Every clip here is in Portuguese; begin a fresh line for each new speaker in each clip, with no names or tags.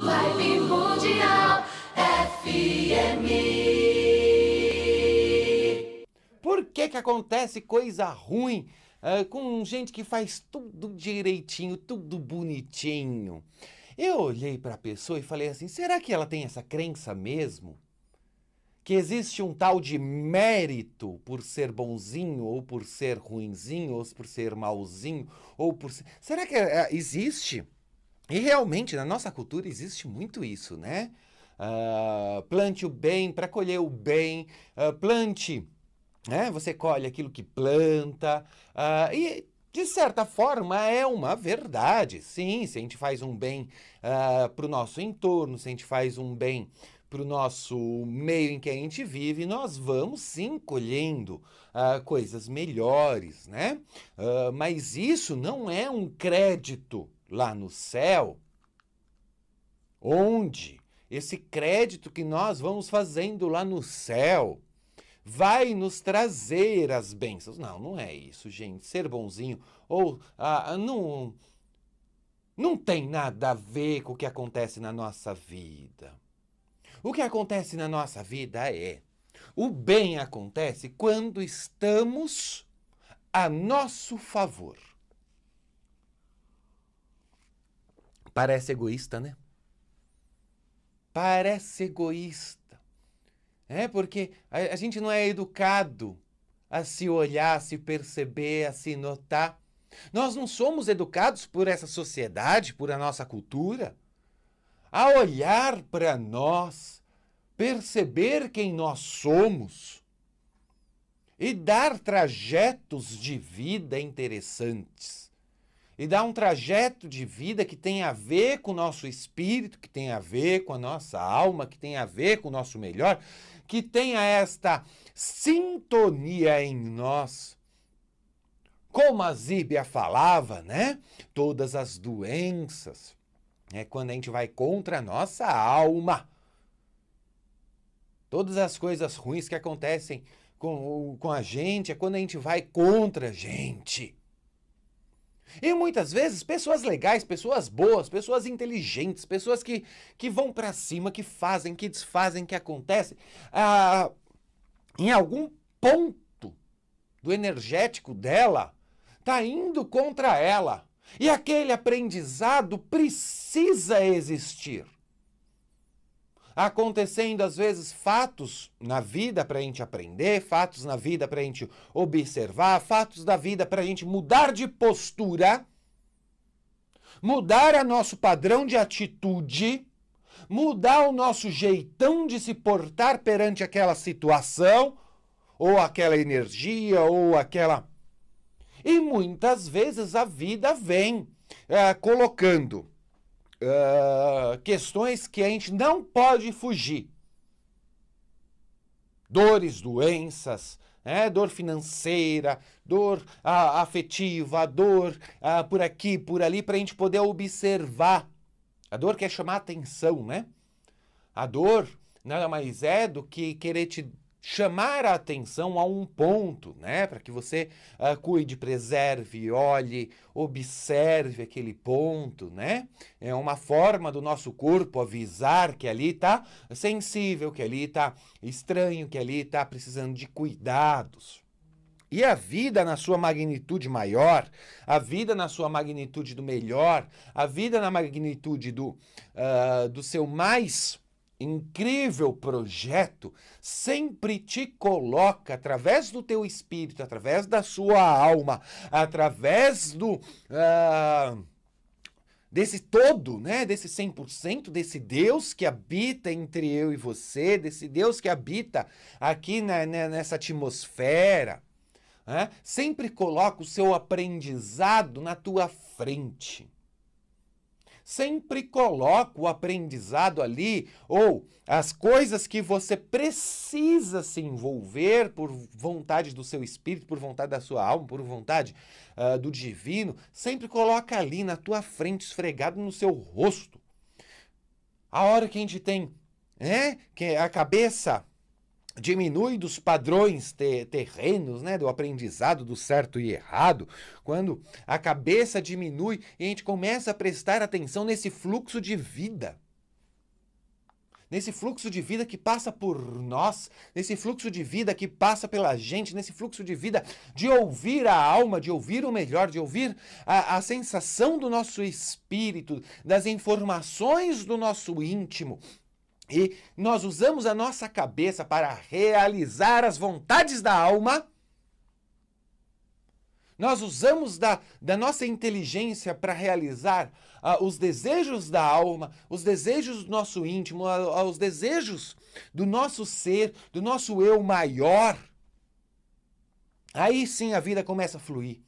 Vibe Mundial FM. Por que que acontece coisa ruim uh, com gente que faz tudo direitinho, tudo bonitinho? Eu olhei para a pessoa e falei assim: será que ela tem essa crença mesmo? Que existe um tal de mérito por ser bonzinho, ou por ser ruinzinho, ou por ser malzinho, ou por ser. Será que eh, existe? E realmente na nossa cultura existe muito isso, né? Uh, plante o bem para colher o bem, uh, plante, né? Você colhe aquilo que planta uh, e de certa forma é uma verdade, sim. Se a gente faz um bem para o nosso entorno, se a gente faz um bem para o nosso meio em que a gente vive, nós vamos sim colhendo uh, coisas melhores, né? Uh, mas isso não é um crédito lá no céu, onde esse crédito que nós vamos fazendo lá no céu vai nos trazer as bênçãos. Não, não é isso, gente. Ser bonzinho ou ah, não não tem nada a ver com o que acontece na nossa vida. O que acontece na nossa vida é o bem acontece quando estamos a nosso favor. Parece egoísta, né? Parece egoísta. É porque a, a gente não é educado a se olhar, a se perceber, a se notar. Nós não somos educados por essa sociedade, por a nossa cultura, a olhar para nós, perceber quem nós somos e dar trajetos de vida interessantes e dar um trajeto de vida que tem a ver com o nosso espírito, que tem a ver com a nossa alma, que tem a ver com o nosso melhor, que tenha esta sintonia em nós. Como a Zíbia falava, né? Todas as doenças é quando a gente vai contra a nossa alma. Todas as coisas ruins que acontecem com, com a gente é quando a gente vai contra a gente. E muitas vezes pessoas legais, pessoas boas, pessoas inteligentes, pessoas que, que vão para cima, que fazem, que desfazem, que acontecem, ah, em algum ponto do energético dela, tá indo contra ela. E aquele aprendizado precisa existir acontecendo às vezes fatos na vida para a gente aprender, fatos na vida para a gente observar, fatos da vida para a gente mudar de postura, mudar o nosso padrão de atitude, mudar o nosso jeitão de se portar perante aquela situação, ou aquela energia, ou aquela. E muitas vezes a vida vem é, colocando ah, questões que a gente não pode fugir. Dores, doenças, né? dor financeira, dor ah, afetiva, dor ah, por aqui, por ali, para a gente poder observar. A dor quer chamar atenção, né? A dor nada mais é do que querer te chamar a atenção a um ponto, né? Para que você uh, cuide, preserve, olhe, observe aquele ponto, né? É uma forma do nosso corpo avisar que ali está sensível, que ali está estranho, que ali está precisando de cuidados. E a vida na sua magnitude maior, a vida na sua magnitude do melhor, a vida na magnitude do, uh, do seu mais incrível projeto sempre te coloca através do teu espírito, através da sua alma, através do uh, desse todo, né, desse 100%, desse Deus que habita entre eu e você, desse Deus que habita aqui na, na, né, nessa atmosfera, né? sempre coloca o seu aprendizado na tua frente sempre coloca o aprendizado ali ou as coisas que você precisa se envolver por vontade do seu espírito, por vontade da sua alma, por vontade uh, do divino, sempre coloca ali na tua frente, esfregado no seu rosto. A hora que a gente tem, né, que é a cabeça diminui dos padrões te, terrenos, né, do aprendizado do certo e errado, quando a cabeça diminui e a gente começa a prestar atenção nesse fluxo de vida. Nesse fluxo de vida que passa por nós, nesse fluxo de vida que passa pela gente, nesse fluxo de vida de ouvir a alma, de ouvir o melhor, de ouvir a, a sensação do nosso espírito, das informações do nosso íntimo, e nós usamos a nossa cabeça para realizar as vontades da alma. Nós usamos da, da nossa inteligência para realizar uh, os desejos da alma, os desejos do nosso íntimo, uh, uh, os desejos do nosso ser, do nosso eu maior. Aí sim a vida começa a fluir.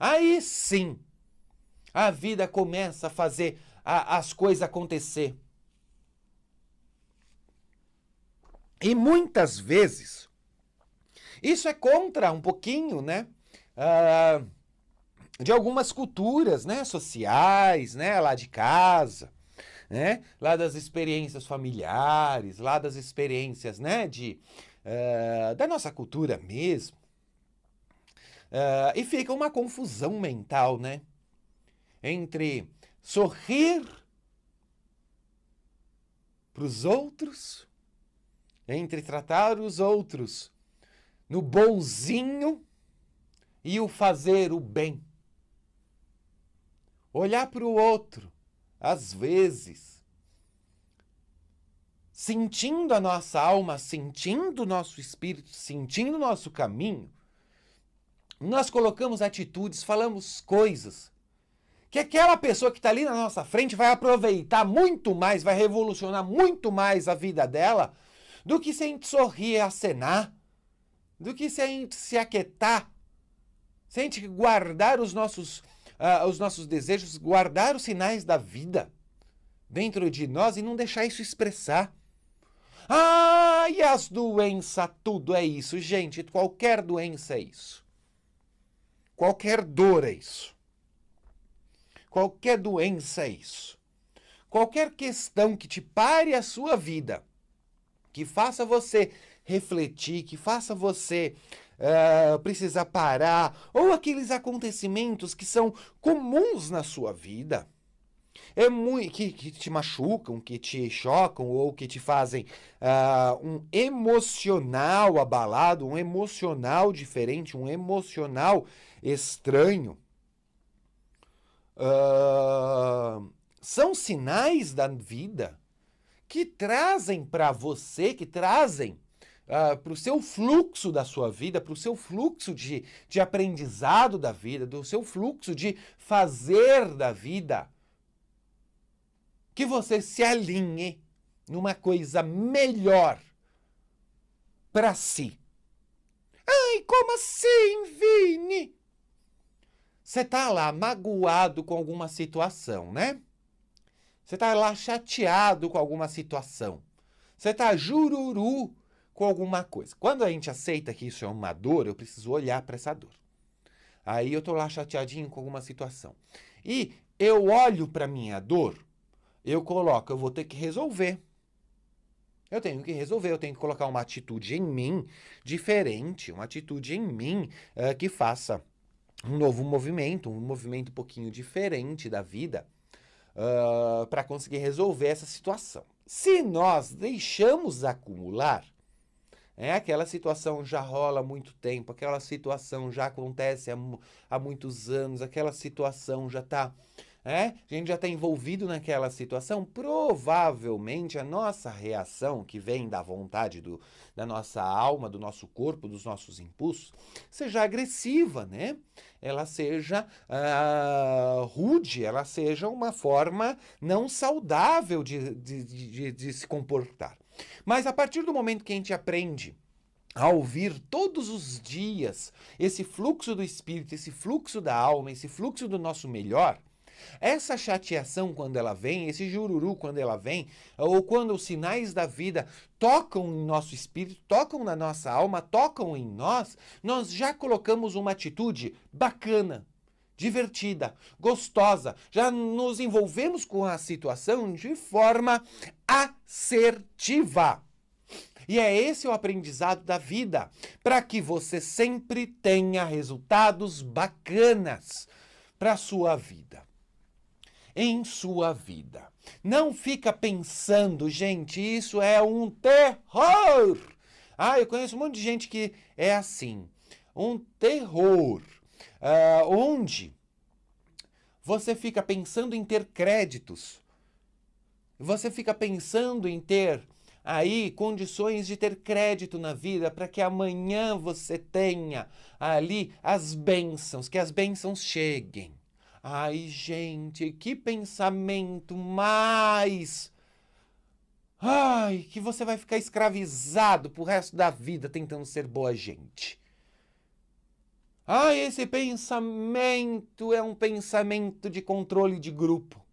Aí sim a vida começa a fazer a, as coisas acontecer. E muitas vezes isso é contra um pouquinho, né? Uh, de algumas culturas, né, sociais, né, lá de casa, né, lá das experiências familiares, lá das experiências, né, de uh, da nossa cultura mesmo. Uh, e fica uma confusão mental, né, entre sorrir para os outros entre tratar os outros no bonzinho e o fazer o bem. Olhar para o outro, às vezes, sentindo a nossa alma, sentindo o nosso espírito, sentindo o nosso caminho, nós colocamos atitudes, falamos coisas que aquela pessoa que está ali na nossa frente vai aproveitar muito mais, vai revolucionar muito mais a vida dela do que se a gente sorrir e acenar, do que se a gente se aquietar, se a gente guardar os nossos, uh, os nossos desejos, guardar os sinais da vida dentro de nós e não deixar isso expressar. Ah, e as doenças, tudo é isso. Gente, qualquer doença é isso. Qualquer dor é isso. Qualquer doença é isso. Qualquer questão que te pare a sua vida que faça você refletir, que faça você uh, precisar parar, ou aqueles acontecimentos que são comuns na sua vida, é muito que, que te machucam, que te chocam ou que te fazem uh, um emocional abalado, um emocional diferente, um emocional estranho. Uh, são sinais da vida que trazem para você, que trazem uh, ah, para o seu fluxo da sua vida, para o seu fluxo de, de aprendizado da vida, do seu fluxo de fazer da vida, que você se alinhe numa coisa melhor para si. Ai, como assim, Vini? Você tá lá magoado com alguma situação, né? Você está lá chateado com alguma situação. Você está jururu com alguma coisa. Quando a gente aceita que isso é uma dor, eu preciso olhar para essa dor. Aí eu estou lá chateadinho com alguma situação. E eu olho para minha dor, eu coloco, eu vou ter que resolver. Eu tenho que resolver, eu tenho que colocar uma atitude em mim diferente, uma atitude em mim uh, que faça um novo movimento, um movimento um pouquinho diferente da vida uh, para conseguir resolver essa situação. Se nós deixamos acumular, é, aquela situação já rola há muito tempo, aquela situação já acontece há, há muitos anos, aquela situação já está é? a gente já está envolvido naquela situação, provavelmente a nossa reação, que vem da vontade do, da nossa alma, do nosso corpo, dos nossos impulsos, seja agressiva, né? Ela seja uh, rude, ela seja uma forma não saudável de, de, de, de se comportar. Mas a partir do momento que a gente aprende a ouvir todos os dias esse fluxo do espírito, esse fluxo da alma, esse fluxo do nosso melhor, essa chateação quando ela vem, esse jururu quando ela vem, ou quando os sinais da vida tocam em nosso espírito, tocam na nossa alma, tocam em nós, nós já colocamos uma atitude bacana, divertida, gostosa. Já nos envolvemos com a situação de forma assertiva. E é esse o aprendizado da vida, para que você sempre tenha resultados bacanas para a sua vida em sua vida. Não fica pensando, gente, isso é um terror. Ah, eu conheço um monte de gente que é assim. Um terror. Uh, onde você fica pensando em ter créditos. Você fica pensando em ter aí condições de ter crédito na vida para que amanhã você tenha ali as bênçãos, que as bênçãos cheguem. Ai, gente, que pensamento mais. Ai, que você vai ficar escravizado pro resto da vida tentando ser boa gente. Ai, esse pensamento é um pensamento de controle de grupo.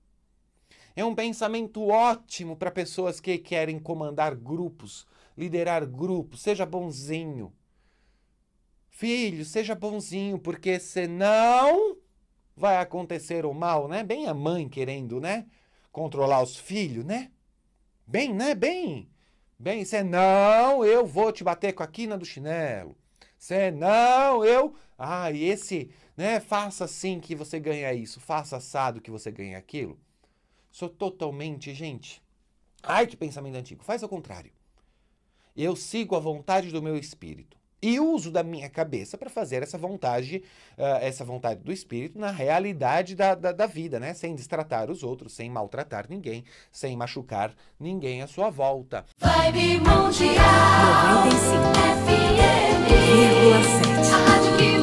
É um pensamento ótimo para pessoas que querem comandar grupos, liderar grupos. Seja bonzinho. Filho, seja bonzinho, porque senão vai acontecer o mal, né? Bem a mãe querendo, né? Controlar os filhos, né? Bem, né? Bem. Bem, você não, eu vou te bater com a quina do chinelo. Você não, eu. Ah, e esse, né? Faça assim que você ganha isso, faça assado que você ganha aquilo. Sou totalmente, gente. Ai, que pensamento antigo. Faz ao contrário. Eu sigo a vontade do meu espírito e uso da minha cabeça para fazer essa vontade, uh, essa vontade do espírito na realidade da, da, da, vida, né? Sem destratar os outros, sem maltratar ninguém, sem machucar ninguém à sua volta. Vibe Mundial 95 FM A rádio que